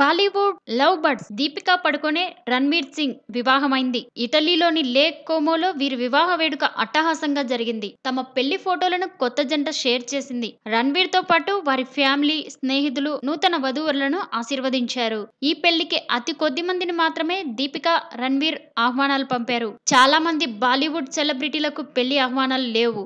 Bollywood love birds Deepika Padukone Ranveer Singh వివాహమైంది ఇటలీలోని lake కోమోలో వీరి వివాహ వేడుక అట్టహాసంగా జరిగింది తమ పెళ్లి ఫోటోలను కొత్త జంట షేర్ చేసింది రణ్వీర్ తో పాటు వారి ఫ్యామిలీ స్నేహితులు నూతన వధువులను ఆశీర్వదించారు ఈ పెళ్లికి అతి కొద్ది మందిని మాత్రమే దీపికా రణ్వీర్ ఆహ్వానాలు పంపారు చాలా మంది బాలీవుడ్ సెలబ్రిటీలకు పెళ్లి ఆహ్వానాలు లేవు